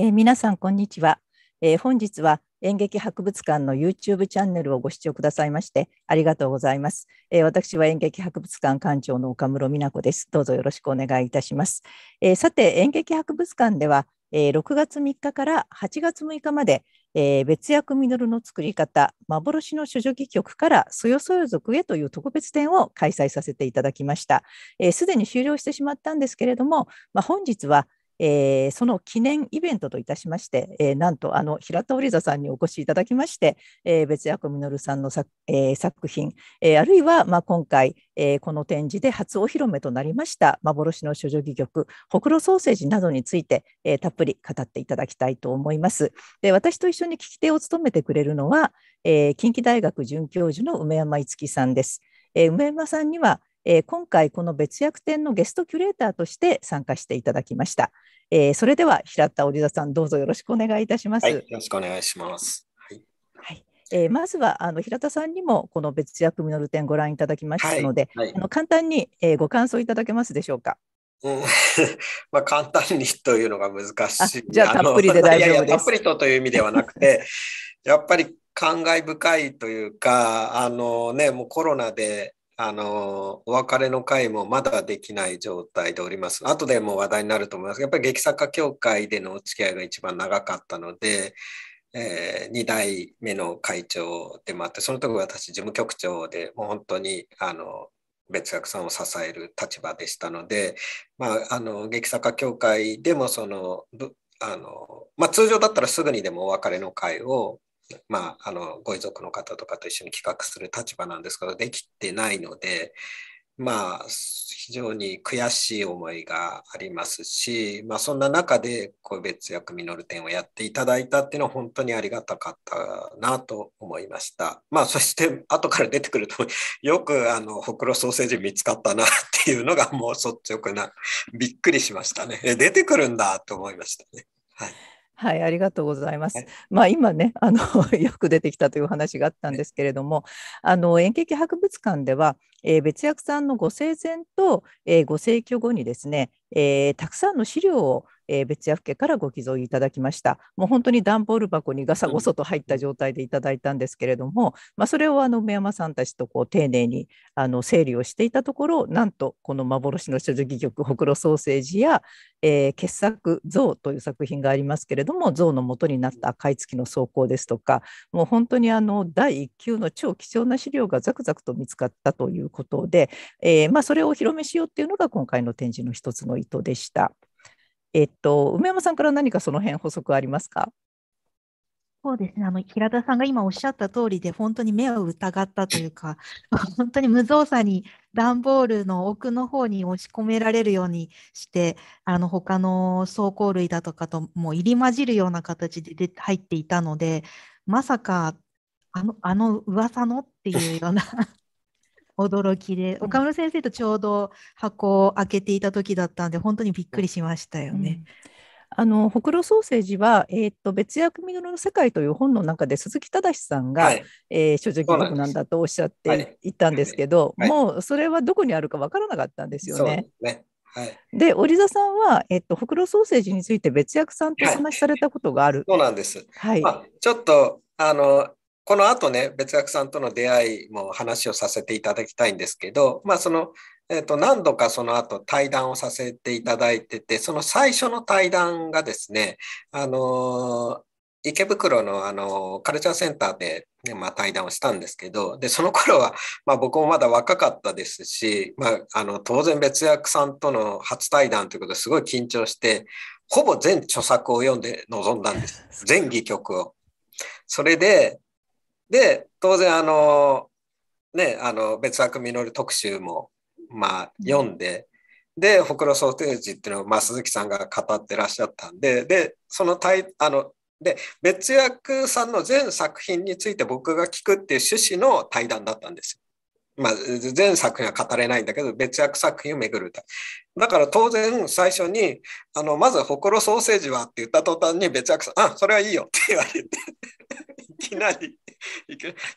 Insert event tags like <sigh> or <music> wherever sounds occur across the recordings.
えー、皆さんこんにちは、えー、本日は演劇博物館の YouTube チャンネルをご視聴くださいましてありがとうございます、えー、私は演劇博物館館長の岡室美奈子ですどうぞよろしくお願いいたします、えさて演劇博物館では、え6月3日から8月6日まで、え別役ミノルの作り方幻の処女戯曲からそよそよ族へという特別展を開催させていただきましたすで、えー、に終了してしまったんですけれども、まあ、本日はえー、その記念イベントといたしまして、えー、なんとあの平田織座さんにお越しいただきまして、えー、別役実さんの作,、えー、作品、えー、あるいは、まあ、今回、えー、この展示で初お披露目となりました幻の処女戯曲「ほくろソーセージ」などについて、えー、たっぷり語っていただきたいと思います。で私と一緒に聞き手を務めてくれるのは、えー、近畿大学准教授の梅山樹さんです。えー、梅山さんにはえー、今回この別役展のゲストキュレーターとして参加していただきました。えー、それでは平田織田さんどうぞよろしくお願いいたします。はい、よろしくお願いします。はい。はいえー、まずはあの平田さんにもこの別役ミノルご覧いただきましたので、はいはい、あの簡単に、えー、ご感想いただけますでしょうか。うん、<laughs> まあ簡単にというのが難しい。じゃあたっぷりで大丈夫です。<laughs> たっぷりとという意味ではなくて、<laughs> やっぱり感慨深いというか、あのね、もうコロナであの、お別れの会もまだできない状態でおります。後でも話題になると思います。やっぱり劇作家協会でのお付き合いが一番長かったので、えー、2代目の会長でもあって、その時私事務局長で、もう本当に、あの、別役さんを支える立場でしたので、まあ、あの劇作家協会でもそのあの、まあ、通常だったらすぐにでもお別れの会をまあ、あのご遺族の方とかと一緒に企画する立場なんですけどできてないので、まあ、非常に悔しい思いがありますし、まあ、そんな中で個別薬実る展をやっていただいたっていうのは本当にありがたかったなと思いました。まあ、そして後から出てくるとよくあのほくろソーセージ見つかったなっていうのがもう率直なびっくりしましたね。出てくるんだと思いましたね。はいはい、ありがとうございます。まあ、今ね、あの <laughs> よく出てきたという話があったんですけれども、あの演劇博物館では、えー、別役さんのご生前と、えー、ご逝去後にですね、えー、たくさんの資料をえー、別屋更からご寄贈いただきました。もう本当に段ボール箱にガサゴソと入った状態でいただいたんですけれども、まあ、それをあの梅山さんたちとこう丁寧にあの整理をしていたところ、なんとこの幻の書籍戯曲、ほくろソーセージや、えー、傑作「象」という作品がありますけれども象の元になった赤い月の草稿ですとかもう本当にあの第1級の超貴重な資料がザクザクと見つかったということで、えーまあ、それをお披露目しようっていうのが今回の展示の一つの意図でした。えっと、梅山さんから何かその辺補足ありますかそうですねあの平田さんが今おっしゃった通りで本当に目を疑ったというか <laughs> 本当に無造作に段ボールの奥の方に押し込められるようにしてあの他の走行類だとかともう入り混じるような形でで入っていたのでまさかあのあの噂のっていうような驚きで、岡村先生とちょうど箱を開けていた時だったんで、本当にびっくりしましたよね。あのほくろソーセージは、えーと、別役見の世界という本の中で鈴木正さんが、はえ少女貴族なんだとおっしゃっていたんですけど、はいはい、もうそれはどこにあるか分からなかったんですよね。ねはい、で織田さんは、えっと、ほくろソーセージについて別役さんとお話しされたことがある。そうなんです、はい、まあ、ちょっとあのこの後ね、別役さんとの出会いも話をさせていただきたいんですけど、まあその、えっ、ー、と、何度かその後対談をさせていただいてて、その最初の対談がですね、あのー、池袋のあのカルチャーセンターで、ね、まあ、対談をしたんですけど、で、その頃は、まあ、僕もまだ若かったですし、まあ、あの、当然別役さんとの初対談ということですごい緊張して、ほぼ全著作を読んで臨んだんです。全 <laughs> 戯曲を。それで、で、当然、あの、ね、あの、別枠実る特集も、まあ、読んで、で、ほくろソーセージっていうのを、まあ、鈴木さんが語ってらっしゃったんで、で、そのたいあの、で、別役さんの全作品について僕が聞くっていう趣旨の対談だったんですよ。まあ、全作品は語れないんだけど、別役作品をめぐるだから当然最初に、あの、まず、ほころソーセージはって言った途端に別役さん、あ、それはいいよって言われてきなり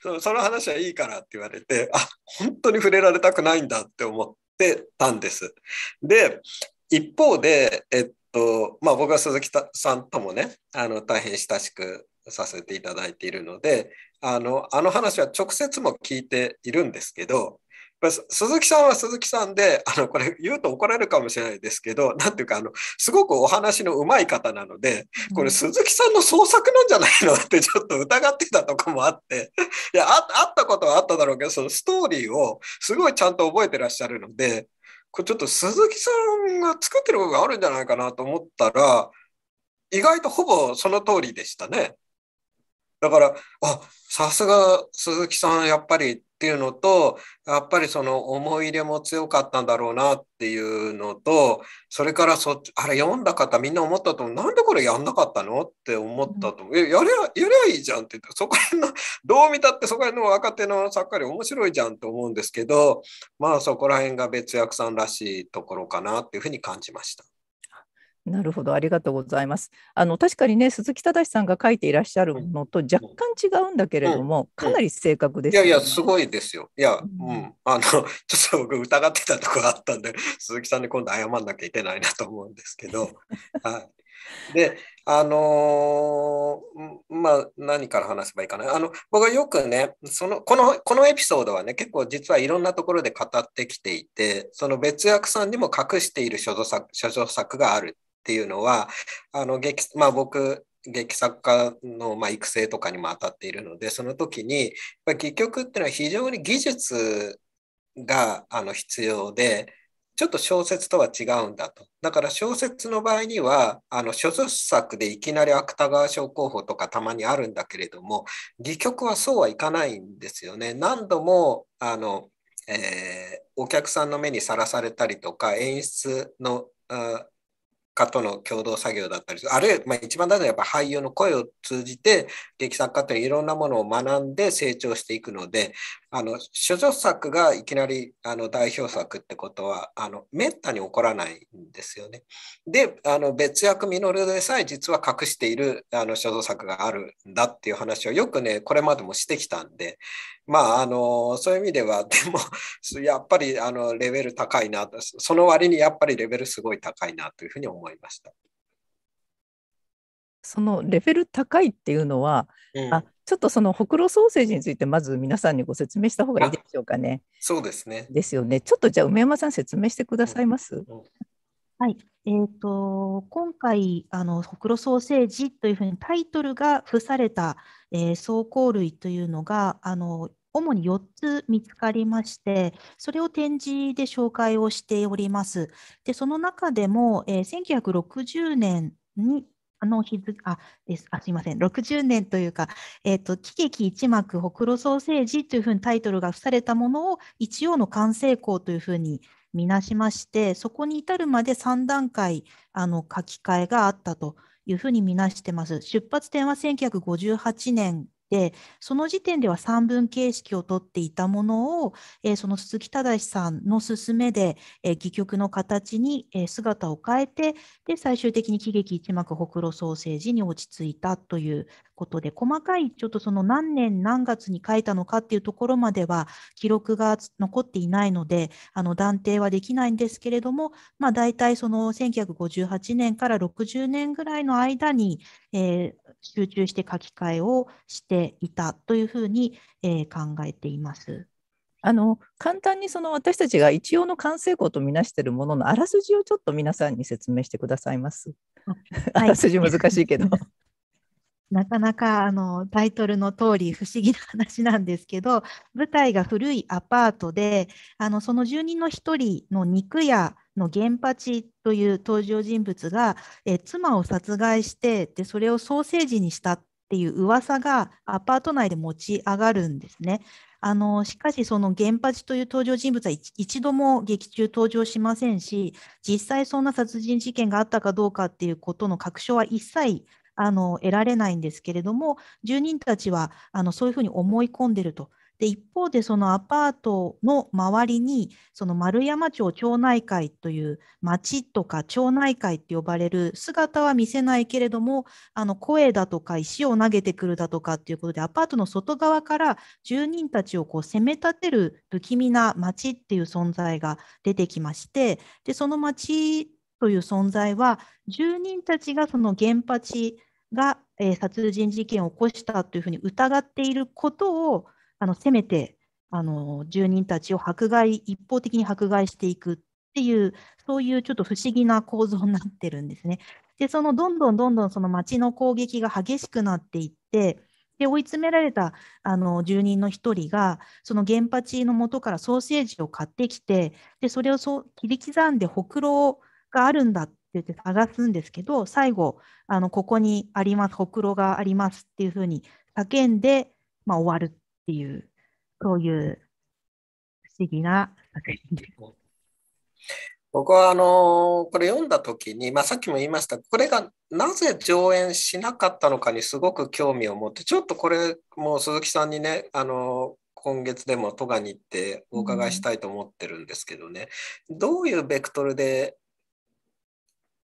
そのその話はいいからって言われてあ本当に触れられたくないんだって思ってたんです。で一方で、えっとまあ、僕は鈴木さんともねあの大変親しくさせていただいているのであのあの話は直接も聞いているんですけど鈴木さんは鈴木さんで、あの、これ言うと怒られるかもしれないですけど、なんていうか、あの、すごくお話の上手い方なので、これ鈴木さんの創作なんじゃないのってちょっと疑ってたとこもあって、いや、あったことはあっただろうけど、そのストーリーをすごいちゃんと覚えてらっしゃるので、これちょっと鈴木さんが作ってる部分があるんじゃないかなと思ったら、意外とほぼその通りでしたね。だから、あ、さすが鈴木さん、やっぱりっていうのと、やっぱりその思い入れも強かったんだろうなっていうのと、それからそっち、あれ読んだ方みんな思ったと思う。なんでこれやんなかったのって思ったと思う。やれ、やりゃいいじゃんって言って、そこら辺の、<laughs> どう見たってそこら辺の若手の作家かり面白いじゃんと思うんですけど、まあそこら辺が別役さんらしいところかなっていうふうに感じました。なるほど、ありがとうございます。あの確かにね、鈴木忠さんが書いていらっしゃるのと若干違うんだけれども、うんうん、かなり正確です、ね、いやいや、すごいですよ。いや、うん、あの、<laughs> ちょっと僕疑ってたところあったんで、鈴木さんに今度謝んなきゃいけないなと思うんですけど。<laughs> はい。で、あのー、まあ、何から話せばいいかな。あの、僕はよくね、その、この、このエピソードはね、結構実はいろんなところで語ってきていて、その別役さんにも隠している所蔵作、所蔵作がある。っていうのは、あの劇、まあ僕、劇作家のま育成とかにも当たっているので、その時に、戯曲っていうのは非常に技術があの必要で、ちょっと小説とは違うんだと。だから小説の場合には、あの、諸説作でいきなり芥川賞候補とかたまにあるんだけれども、戯曲はそうはいかないんですよね。何度も、あの、えー、お客さんの目にさらされたりとか、演出の、家との共同作業だったりあるいは、まあ、一番大事なやっぱ俳優の声を通じて劇作家といろんなものを学んで成長していくのであの処女作がいきなりあの代表作ってことはあのめったに起こらないんですよね。であの別役ミノルでさえ実は隠しているあの処女作があるんだっていう話をよくねこれまでもしてきたんでまああのそういう意味では <laughs> でもやっぱりあのレベル高いなその割にやっぱりレベルすごい高いなというふうに思いました。そのレベル高いっていうのは、うん、あちょっとそのほくろソーセージについてまず皆さんにご説明した方がいいでしょうかね。そうですね。ですよね。ちょっとじゃあ梅山さん説明してくださいます。うんうん、はい。えーと、今回あの、ほくろソーセージというふうにタイトルが付された、えー、類というのがあの主に4つ見つかりまして、それを展示で紹介をしております。で、その中でも、えー、1960年にあの日付あですあすいません60年というか「えーと、喜劇一幕ほくろソーセージ」というふうにタイトルが付されたものを一応の完成校というふうに見なしましてそこに至るまで3段階あの書き換えがあったというふうに見なしてます。出発点は1958年でその時点では3文形式をとっていたものを、えー、その鈴木忠さんの勧めで、えー、戯曲の形に、えー、姿を変えてで最終的に喜劇一幕ほくろソーセージに落ち着いたということで細かいちょっとその何年何月に書いたのかっていうところまでは記録が残っていないのであの断定はできないんですけれども、まあ、大体その1958年から60年ぐらいの間に、えー、集中して書き換えをしていたというふうに、えー、考えています。あの簡単にその私たちが一応の完成校とみなしているもののあらすじをちょっと皆さんに説明してくださいます。はい、あらすじ難しいけど。なかなかあのタイトルの通り不思議な話なんですけど <laughs> 舞台が古いアパートであのその住人の一人の肉屋の原八という登場人物がえ妻を殺害してでそれをソーセージにしたっていう噂がアパート内で持ち上がるんですね。あのしかしその原八という登場人物は一度も劇中登場しませんし実際そんな殺人事件があったかどうかっていうことの確証は一切あの得られないんですけれども住人たちはあのそういうふうに思い込んでると。で一方でそのアパートの周りにその丸山町町内会という町とか町内会って呼ばれる姿は見せないけれどもあの声だとか石を投げてくるだとかっていうことでアパートの外側から住人たちをこう攻め立てる不気味な町っていう存在が出てきましてでその町という存在は住人たちがその原発が、えー、殺人事件を起こしたというふうに疑っていることをあのせめてあの住人たちを迫害一方的に迫害していくっていうそういうちょっと不思議な構造になってるんですね。でそのどんどんどんどんその町の攻撃が激しくなっていってで追い詰められたあの住人の1人がその原発の元からソーセージを買ってきてでそれをそ切り刻んでほくろがあるんだっって探すんですけど最後あのここにありますほくろがありますっていうふうに叫んで、まあ、終わるっていうそういう不思議な作品です。僕はあのこれ読んだ時に、まあ、さっきも言いましたこれがなぜ上演しなかったのかにすごく興味を持ってちょっとこれもう鈴木さんにねあの今月でも戸賀に行ってお伺いしたいと思ってるんですけどね、どういうベクトルで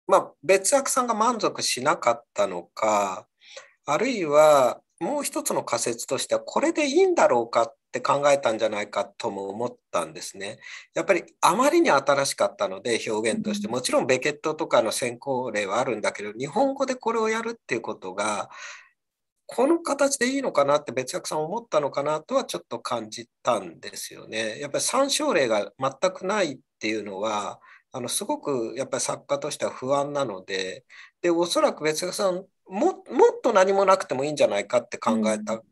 まあ、別役さんが満足しなかったのか、あるいはもう一つの仮説としては、これでいいんだろうかって考えたんじゃないかとも思ったんですね。やっぱりあまりに新しかったので、表現として、もちろんベケットとかの先行例はあるんだけど、日本語でこれをやるっていうことが、この形でいいのかなって別役さん思ったのかなとはちょっと感じたんですよね。やっぱり参照例が全くないっていうのはあのすごくやっぱり作家としては不安なのででおそらく別さんももっと何もなくてもいいんじゃないかって考えた、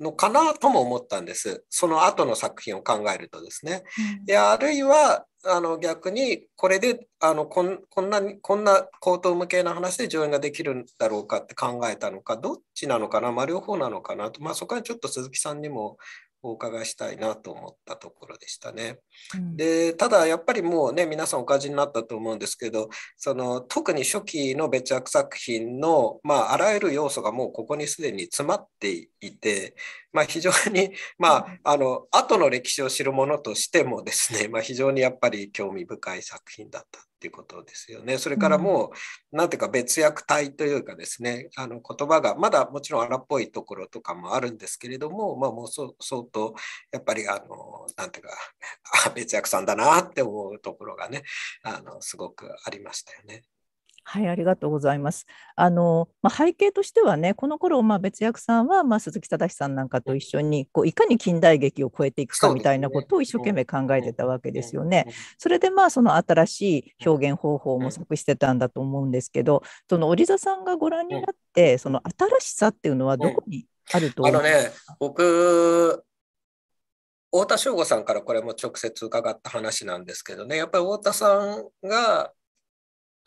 のかなとも思ったんです。その後の作品を考えるとですね。であるいはあの逆にこれであのこんこんなにこんな高等無形な話で上演ができるんだろうかって考えたのかどっちなのかな、まあ、両方なのかなと、まあ、そこはちょっと鈴木さんにもお伺いしたいなと思ったところでしたね。でただやっぱりもうね皆さんお感じになったと思うんですけどその特に初期の別チ作品の、まあ、あらゆる要素がもうここにすでに詰まっていて、まあ、非常に、<laughs> まあ、あの後の歴史を知るものとしてもですね、まあ、非常にやっぱり興味深い作品だったっていうことですよね。それからもう、何ていうか別役体というかですね、あの言葉がまだもちろん荒っぽいところとかもあるんですけれども、まあ、もう相当やっぱりあの何ていうかあ別役さんだなって思うところがねあのすごくありましたよね。はい、ありがとうございます。あの、まあ、背景としてはね、この頃、まあ、別役さんは、まあ、鈴木忠さんなんかと一緒に、こう、いかに近代劇を超えていくかみたいなことを一生懸命考えてたわけですよね。それで、まあ、その新しい表現方法を模索してたんだと思うんですけど、その織座さんがご覧になって、その新しさっていうのはどこにあると思いますか、あのね、僕、太田翔吾さんからこれも直接伺った話なんですけどね、やっぱり太田さんが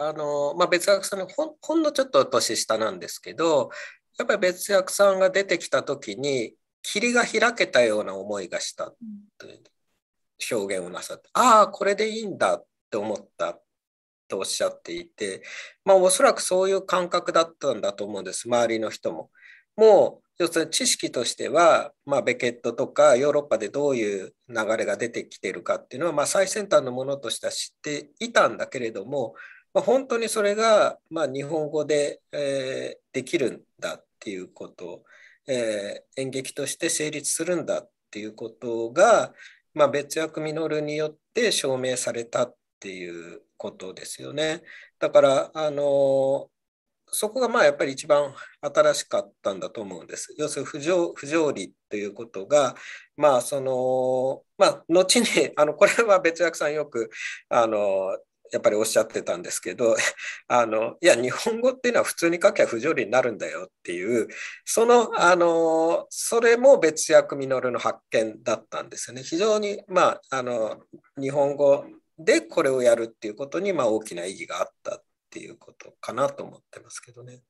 あの、まあ、別役さんのほほんのちょっと年下なんですけどやっぱり別役さんが出てきた時に霧が開けたような思いがしたという表現をなさって、ああこれでいいんだって思ったとおっしゃっていて、まあ、おそらくそういう感覚だったんだと思うんです周りの人も。もう要するに知識としては、まあ、ベケットとかヨーロッパでどういう流れが出てきてるかっていうのは、まあ、最先端のものとしては知っていたんだけれどもまあ、本当にそれが、まあ、日本語で、えー、できるんだっていうこと、えー、演劇として成立するんだっていうことが、まあ、別役稔によって証明されたっていうことですよね。だからあのそこがまあやっぱり一番新しかったんだと思うんです。要するに不条不条理ということが、まあその、まあ後に、あのこれは別役さんよくあのやっぱりおっしゃってたんですけど <laughs> あのいや日本語っていうのは普通に書きゃ不条理になるんだよっていうそのあのそれも別役稔の発見だったんですよね非常に、まあ、あの日本語でこれをやるっていうことに、まあ、大きな意義があったっていうことかなと思ってますけどね。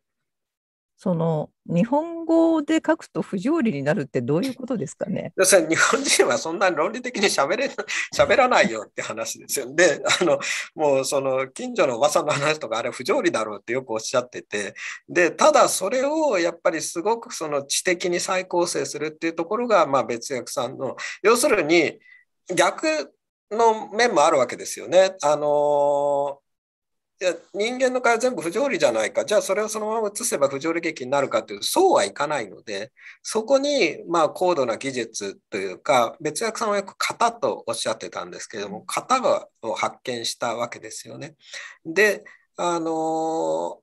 その日本語で書くと不条理になるってどういうことですかね要するに日本人はそんなに論理的に喋れ <laughs> 喋らないよって話ですよ。で、<laughs> あの、もうその近所のおばさんの話とかあれ不条理だろうってよくおっしゃってて、で、ただそれをやっぱりすごくその知的に再構成するっていうところが、まあ別役さんの、要するに逆の面もあるわけですよね。あの、いや人間の体全部不条理じゃないかじゃあそれをそのまま移せば不条理劇になるかというそうはいかないのでそこにまあ高度な技術というか別役さんはよく型とおっしゃってたんですけれども型を発見したわけですよね。であの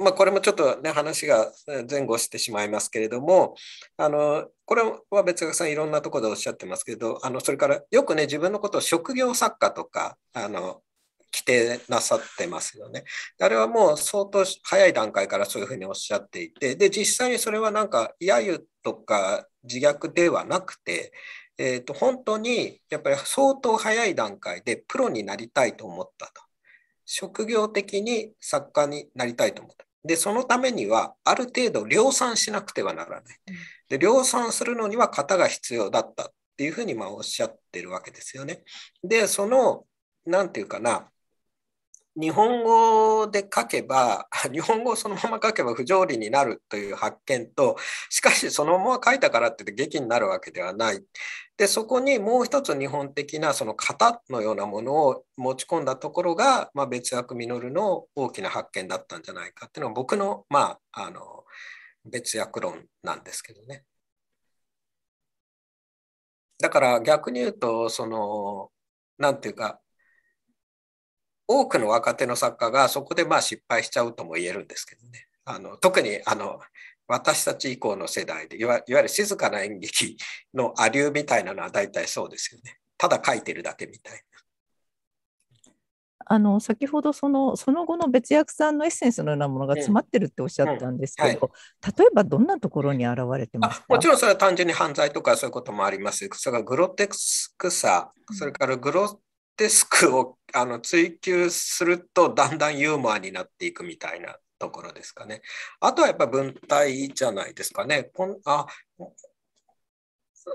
まあ、これもちょっとね話が前後してしまいますけれどもあのこれは別役さんいろんなところでおっしゃってますけどあのそれからよくね自分のことを職業作家とかあの来てなさってますよね。あれはもう相当早い段階からそういうふうにおっしゃっていて、で、実際にそれはなんか、揶揄とか自虐ではなくて、えーと、本当にやっぱり相当早い段階でプロになりたいと思ったと。職業的に作家になりたいと思った。で、そのためにはある程度量産しなくてはならない。で、量産するのには型が必要だったっていうふうにまおっしゃってるわけですよね。で、その、何て言うかな、日本語で書けば <laughs> 日本語をそのまま書けば不条理になるという発見としかしそのまま書いたからって言って劇になるわけではないでそこにもう一つ日本的なその型のようなものを持ち込んだところが、まあ、別役稔の大きな発見だったんじゃないかっていうのは僕の,、まあ、あの別役論なんですけどね。だから逆に言うとその何て言うか多くの若手の作家がそこでまあ失敗しちゃうとも言えるんですけどね。あの特にあの私たち以降の世代でいわゆる静かな演劇のアリューみたいなのは大体そうですよね。ただ書いてるだけみたいな。あの先ほどそのその後の別役さんのエッセンスのようなものが詰まってるっておっしゃったんですけど、うんうんはい、例えばどんなところに現れてますもちろんそれは単純に犯罪とかそういうこともありますそれからグロテスクさそれからグロデスクをあの追求するとだんだんユーモアになっていくみたいなところですかね。あとはやっぱ文体じゃないですかね。こんあ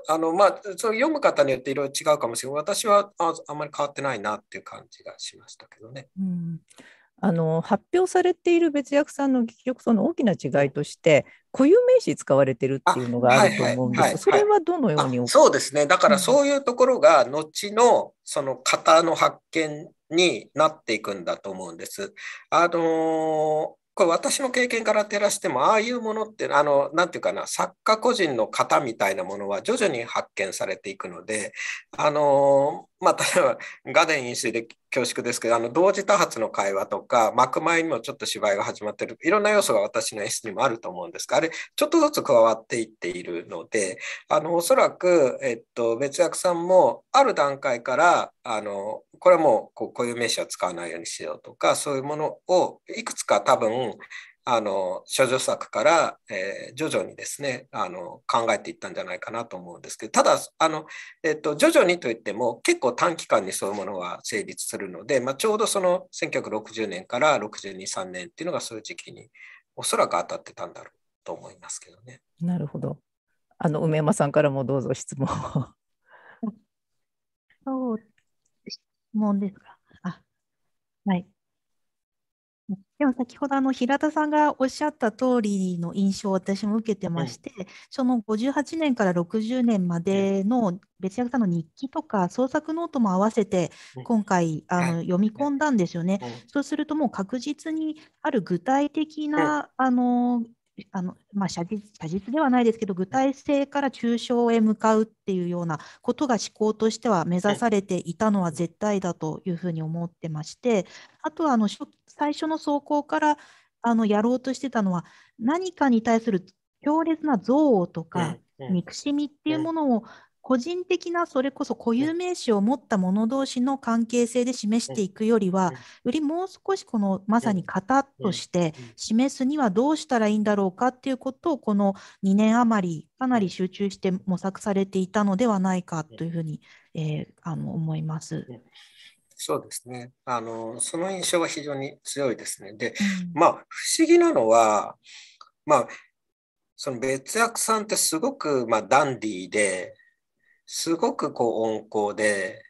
あのまあ、そ読む方によっていろいろ違うかもしれない私はああんまり変わってないなっていう感じがしましたけどね。うんあの発表されている別役さんの劇力その大きな違いとして固有名詞使われてるっていうのがあると思うんですが、それはどのようにそうですね。だからそういうところが、後のその型の発見になっていくんだと思うんです。あのーこれ私の経験から照らしてもああいうものってあのなんていうかな作家個人の型みたいなものは徐々に発見されていくのであのまあ例えばガデン飲水で恐縮ですけど、あの同時多発の会話とか、幕前にもちょっと芝居が始まってる、いろんな要素が私の演出にもあると思うんですが、あれ、ちょっとずつ加わっていっているので、あのおそらく、えっと、別役さんも、ある段階から、あのこれはもこうこういう名詞は使わないようにしようとか、そういうものをいくつか多分、あの処女作から、えー、徐々にですねあの考えていったんじゃないかなと思うんですけどただあの、えっと、徐々にといっても結構短期間にそういうものは成立するので、まあ、ちょうどその1960年から623年っていうのがそういう時期におそらく当たってたんだろうと思いますけどね。なるほどあの梅山さんからもどうぞ質問 <laughs> そう質問ですかあはいでも先ほどあの平田さんがおっしゃった通りの印象を私も受けてまして、その58年から60年までの別役さんの日記とか創作ノートも合わせて今回あの読み込んだんですよね。そうするともう確実にある具体的なあのあのまあ、写実写実ではないですけど具体性から抽象へ向かうっていうようなことが思考としては目指されていたのは絶対だというふうに思ってましてあとはあの初期最初の走行からあのやろうとしてたのは何かに対する強烈な憎悪とか憎しみっていうものを個人的なそれこそ固有名詞を持った者同士の関係性で示していくよりはよりもう少しこのまさに型として示すにはどうしたらいいんだろうかっていうことをこの2年余りかなり集中して模索されていたのではないかというふうに、えー、あの思います。そうですね。あの、その印象は非常に強いですね。で、うん、まあ、不思議なのは、まあ、その別役さんってすごく、まあ、ダンディーで、すごくこう温厚で、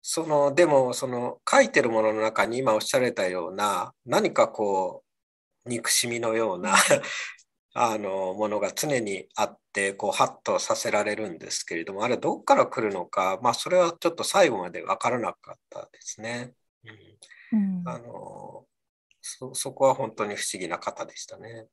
その、でも、その書いてるものの中に今おっしゃられたような、何かこう、憎しみのようなあのものが常にあってこうハッとさせられるんですけれどもあれどこから来るのか、まあ、それはちょっと最後まで分からなかったですね。うん、うん、あのそそこは本当に不思議な方でしたね。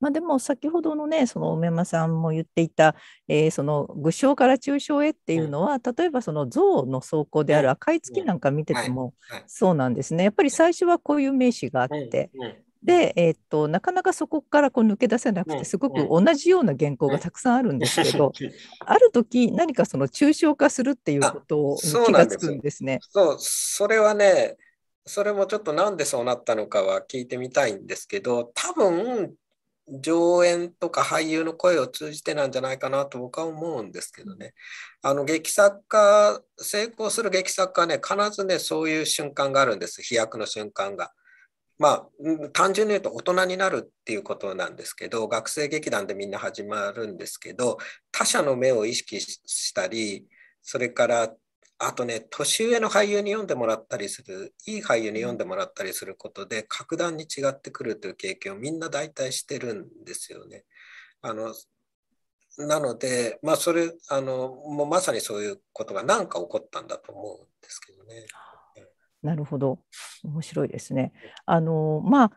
まあ、でも先ほどのねその梅間さんも言っていた、えー、その具象から抽象へっていうのは、うん、例えばその像の草稿である赤い月なんか見ててもそうなんですねやっぱり最初はこういう名詞があって、うんで、えー、っとなかなかそこからこう抜け出せなくてすごく同じような原稿がたくさんあるんですけど、<laughs> ある時何かその抽象化するっていうことを気がつくんですね。そうそれはねそれもちょっとなんでそうなったのかは聞いてみたいんですけど多分上演とか俳優の声を通じてなんじゃないかなと僕は思うんですけどねあの劇作家成功する劇作家はね必ずねそういう瞬間があるんです飛躍の瞬間が。まあ、単純に言うと大人になるっていうことなんですけど学生劇団でみんな始まるんですけど他者の目を意識したりそれからあとね年上の俳優に読んでもらったりするいい俳優に読んでもらったりすることで格段に違ってくるという経験をみんな大体してるんですよね。あのなので、まあ、それあのもうまさにそういうことが何か起こったんだと思うんですけどね。なるほど面白いですね。あのまあ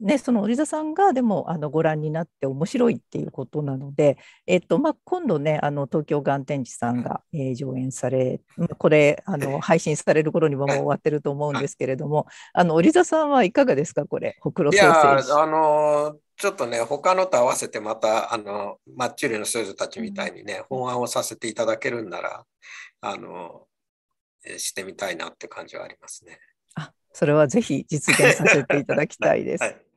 ね、その織田さんがでもあのご覧になって面白いっていうことなので、えっとまあ、今度ねあの東京がん展示さんが、えー、上演されこれあの配信される頃にももう終わってると思うんですけれどもあの織田さんはいかがですかこれほくろ先生。あのちょっとね他のと合わせてまたあのマッチュリの少女たちみたいにね、うん、法案をさせていただけるんならあのしてみたいなって感じはありますね。あそれはぜひ実現させていただきたいです。<laughs> はい